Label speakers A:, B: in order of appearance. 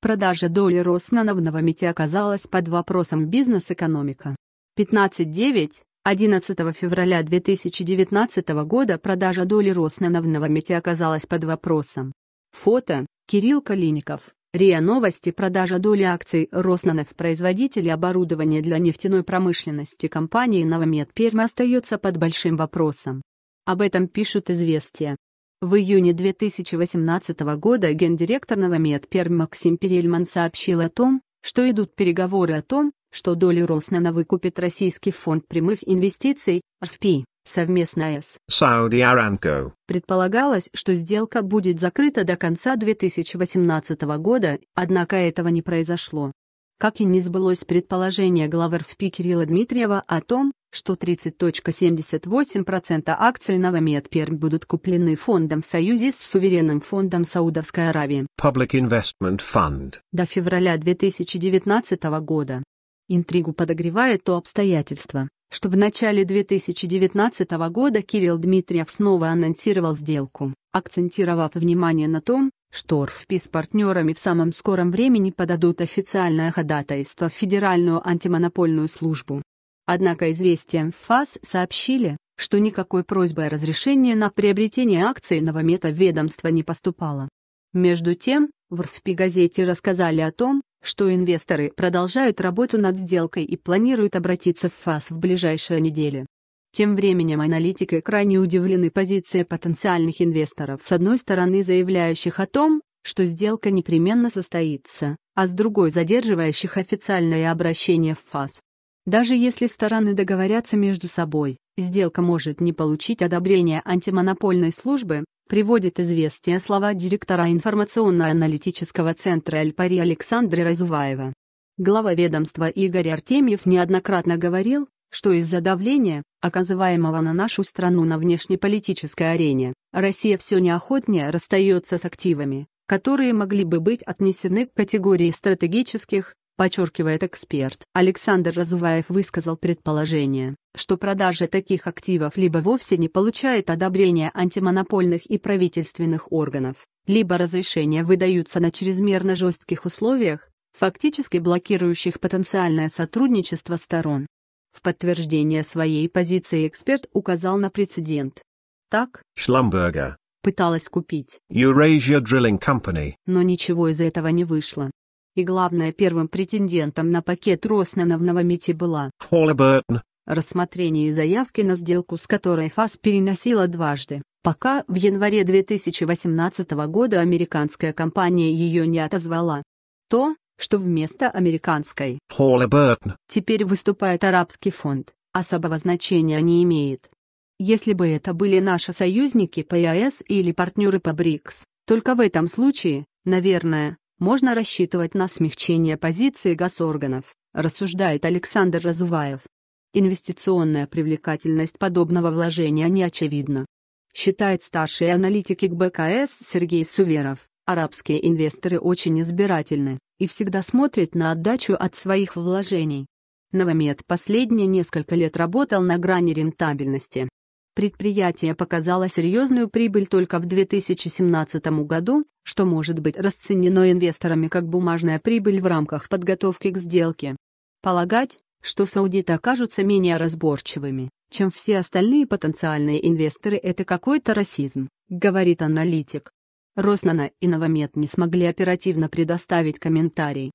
A: Продажа доли Роснановного МИТИ оказалась под вопросом бизнес-экономика. 15.9. 11 февраля 2019 года продажа доли Роснановного МИТИ оказалась под вопросом. Фото. Кирилл Калиников. РИА Новости. Продажа доли акций Роснанов производителя оборудования для нефтяной промышленности компании «Новомед Пермь» остается под большим вопросом. Об этом пишут «Известия». В июне 2018 года гендиректор Новомед Пермь Максим Перельман сообщил о том, что идут переговоры о том, что долю Роснана выкупит Российский фонд прямых инвестиций, РФП, совместно с Saudi Aramco. Предполагалось, что сделка будет закрыта до конца 2018 года, однако этого не произошло как и не сбылось предположение главы РФПИ Кирилла Дмитриева о том, что 30.78% акций Новомед будут куплены фондом в союзе с суверенным фондом Саудовской Аравии Public Investment Fund до февраля 2019 года. Интригу подогревает то обстоятельство, что в начале 2019 года Кирилл Дмитриев снова анонсировал сделку, акцентировав внимание на том, Шторфпи с партнерами в самом скором времени подадут официальное ходатайство в Федеральную антимонопольную службу. Однако известиям ФАС сообщили, что никакой просьбы о разрешении на приобретение акций новомета ведомства не поступало. Между тем, в РФП-газете рассказали о том, что инвесторы продолжают работу над сделкой и планируют обратиться в ФАС в ближайшие недели. Тем временем аналитики крайне удивлены позицией потенциальных инвесторов, с одной стороны заявляющих о том, что сделка непременно состоится, а с другой задерживающих официальное обращение в ФАС. Даже если стороны договорятся между собой, сделка может не получить одобрения антимонопольной службы, приводит известие слова директора информационно-аналитического центра эль Александра Разуваева. Глава ведомства Игорь Артемьев неоднократно говорил, что из-за давления, оказываемого на нашу страну на внешнеполитической арене, Россия все неохотнее расстается с активами, которые могли бы быть отнесены к категории стратегических, подчеркивает эксперт. Александр Разуваев высказал предположение, что продажа таких активов либо вовсе не получает одобрения антимонопольных и правительственных органов, либо разрешения выдаются на чрезмерно жестких условиях, фактически блокирующих потенциальное сотрудничество сторон. В подтверждение своей позиции эксперт указал на прецедент. Так, Шламбергер пыталась купить Eurasia Drilling Company, но ничего из этого не вышло. И главное, первым претендентом на пакет Роснана в Новомите была Halliburton. Рассмотрение заявки на сделку, с которой ФАС переносила дважды, пока в январе 2018 года американская компания ее не отозвала. То, что вместо американской Halliburton теперь выступает арабский фонд, особого значения не имеет. Если бы это были наши союзники по ЕАЭС или партнеры по БРИКС, только в этом случае, наверное, можно рассчитывать на смягчение позиции госорганов, рассуждает Александр Разуваев. Инвестиционная привлекательность подобного вложения не очевидна. Считает старший аналитик БКС Сергей Суверов, арабские инвесторы очень избирательны и всегда смотрит на отдачу от своих вложений. Новомед последние несколько лет работал на грани рентабельности. Предприятие показало серьезную прибыль только в 2017 году, что может быть расценено инвесторами как бумажная прибыль в рамках подготовки к сделке. Полагать, что саудиты окажутся менее разборчивыми, чем все остальные потенциальные инвесторы, это какой-то расизм, говорит аналитик. Роснана и Новомед не смогли оперативно предоставить комментарий,